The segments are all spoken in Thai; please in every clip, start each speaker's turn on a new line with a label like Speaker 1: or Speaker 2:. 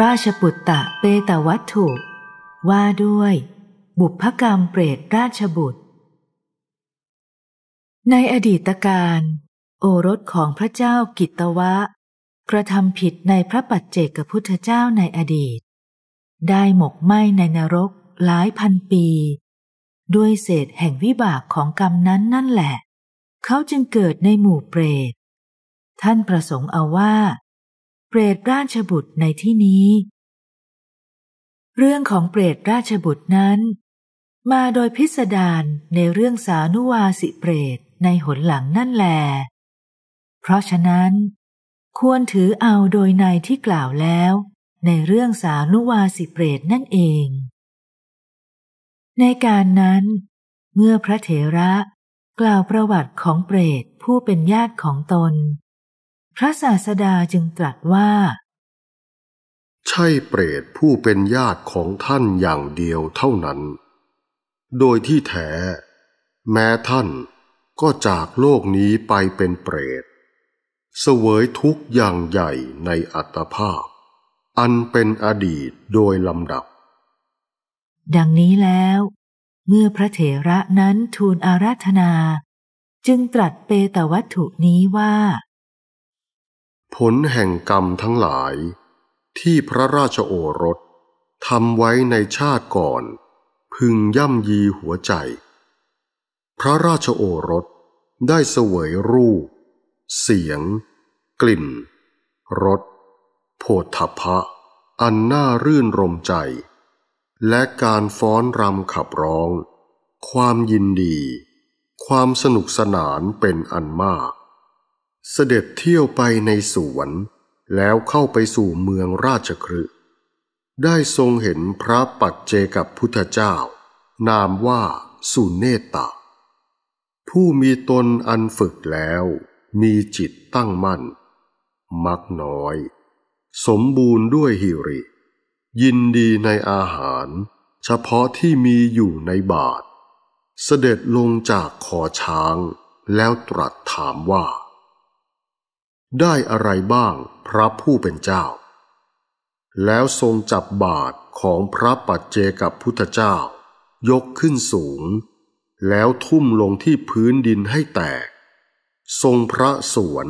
Speaker 1: ราชปุตตะเปตวัตถุว่าด้วย บุพกรรมเปรตราชบุตร ในอดีตการ โอรสของพระเจ้ากิตวะ กระทำผิดในพระปัจเจกพุทธเจ้าในอดีต ได้หมกไหมในนรกหลายพันปี ด้วยเศษแห่งวิบากของกรรมนั้นนั่นแหละ เขาจึงเกิดในหมู่เปรตท่านประสงค์เอาว่าเปรตราชบุตรในที่นี้ เรื่องของเปรตราชบุตรนั้น มาโดยพิสดารในเรื่องสานุวาสิเปรตในหนหลังนั่นแล เพราะฉะนั้น ควรถือเอาโดยในที่กล่าวแล้ว ในเรื่องสานุวาสิเปรตนั่นเอง ในการนั้น เมื่อพระเถระกล่าวประวัติของเปรตผู้เป็นญาติของตนพระศาสดาจึงตรัสว่า
Speaker 2: ใช่เปรตผู้เป็นญาติของท่านอย่างเดียวเท่านั้น โดยที่แท้แม้ท่านก็จากโลกนี้ไปเป็นเปรต เสวยทุกอย่างใหญ่ในอัตภาพ อันเป็นอดีตโดยลำดับ
Speaker 1: ดังนี้แล้วเมื่อพระเถระนั้นทูลอาราธนาจึงตรัสเปตวัตถุนี้ว่า
Speaker 2: ผลแห่งกรรมทั้งหลายที่พระราชโอรสทำไว้ในชาติก่อนพึงย่ำยีหัวใจ พระราชโอรสได้เสวยรูป เสียง กลิ่นรสโผฏฐพะ อันน่ารื่นรมใจ และการฟ้อนรำขับร้อง ความยินดี ความสนุกสนานเป็นอันมากเสด็จเที่ยวไปในสวน แล้วเข้าไปสู่เมืองราชครืได้ทรงเห็นพระปัจเจกับพุทธเจ้า นามว่าสุเนตะผู้มีตนอันฝึกแล้ว มีจิตตั้งมั่น มักน้อย สมบูรณ์ด้วยหิริ ยินดีในอาหาร เฉพาะที่มีอยู่ในบาท เสด็จลงจากขอช้างแล้วตรัสถามว่าได้อะไรบ้างพระผู้เป็นเจ้า แล้วทรงจับบาทของพระปัจเจกับพุทธเจ้า ยกขึ้นสูง แล้วทุ่มลงที่พื้นดินให้แตก ทรงพระสวน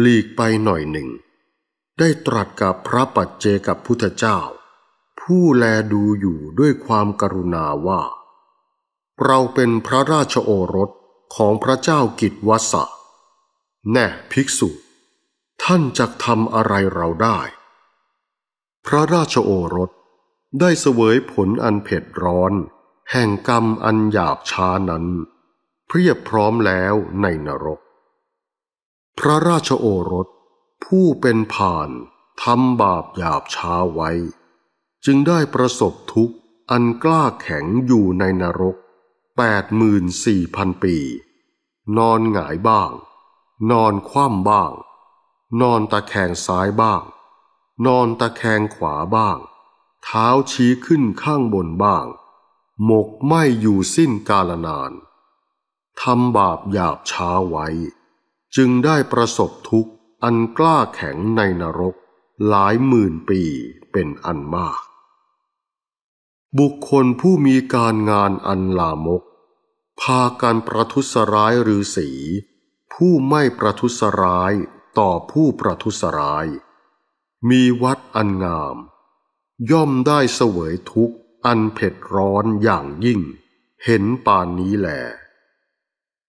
Speaker 2: หลีกไปหน่อยหนึ่ง ได้ตรัสกับพระปัจเจกับพุทธเจ้า ผู้แลดูอยู่ด้วยความกรุณาว่า เราเป็นพระราชโอรสของพระเจ้ากิจวัสสะแน่ภิกษุ ท่านจะทำอะไรเราได้ พระราชโอรสได้เสวยผลอันเผ็ดร้อน แห่งกรรมอันหยาบช้านั้น เพียบพร้อมแล้วในนรก พระราชโอรสผู้เป็นผ่านทำบาปหยาบช้าไว้ จึงได้ประสบทุกข์ อันกล้าแข็งอยู่ในนรก แปดหมื่นสี่พันปี นอนหงายบ้างนอนคว่ำบ้าง นอนตะแคงซ้ายบ้าง นอนตะแคงขวาบ้าง เท้าชี้ขึ้นข้างบนบ้าง หมกไหมอยู่สิ้นกาลนาน ทำบาปหยาบช้าไว้ จึงได้ประสบทุกข์ อันกล้าแข็งในนรกหลายหมื่นปีเป็นอันมาก บุคคลผู้มีการงานอันลามก พาการประทุษร้ายฤาษีผู้ไม่ประทุษร้ายต่อผู้ประทุษร้าย มีวัดอันงาม ย่อมได้เสวยทุกข์อันเผ็ดร้อนอย่างยิ่ง เห็นป่านนี้แหล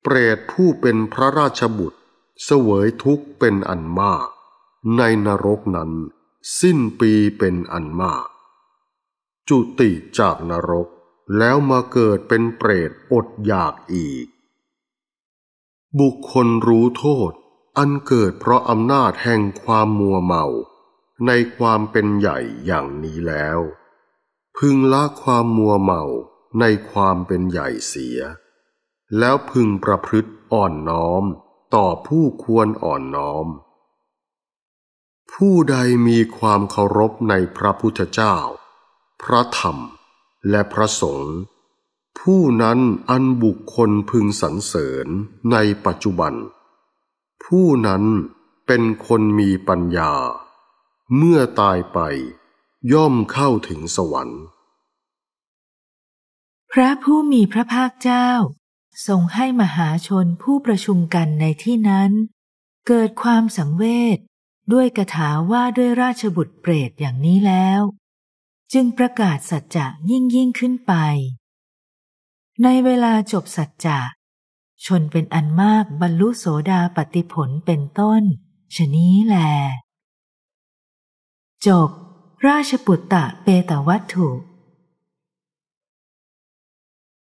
Speaker 2: เปรตผู้เป็นพระราชบุตร เสวยทุกข์เป็นอันมาก ในนรกนั้นสิ้นปีเป็นอันมาก จุติจากนรกแล้วมาเกิดเป็นเปรตอดอยากอีกบุคคลรู้โทษอันเกิดเพราะอำนาจแห่งความมัวเมาในความเป็นใหญ่อย่างนี้แล้ว พึงละความมัวเมาในความเป็นใหญ่เสีย แล้วพึงประพฤติอ่อนน้อมต่อผู้ควรอ่อนน้อม ผู้ใดมีความเคารพในพระพุทธเจ้า พระธรรมและพระสงฆ์ผู้นั้นอันบุคคลพึงสรรเสริญในปัจจุบัน ผู้นั้นเป็นคนมีปัญญา เมื่อตายไปย่อมเข้าถึงสวรรค์
Speaker 1: พระผู้มีพระภาคเจ้าทรงให้มหาชนผู้ประชุมกันในที่นั้น เกิดความสังเวชด้วยกะถาว่าด้วยราชบุตรเปรตอย่างนี้แล้ว จึงประกาศสัจจะยิ่งยิ่งขึ้นไปในเวลาจบสัจจะชนเป็นอันมากบรรลุโสดาปฏิผลเป็นต้นชนี้แลจบ ราชปุตตะเปตวัตถุ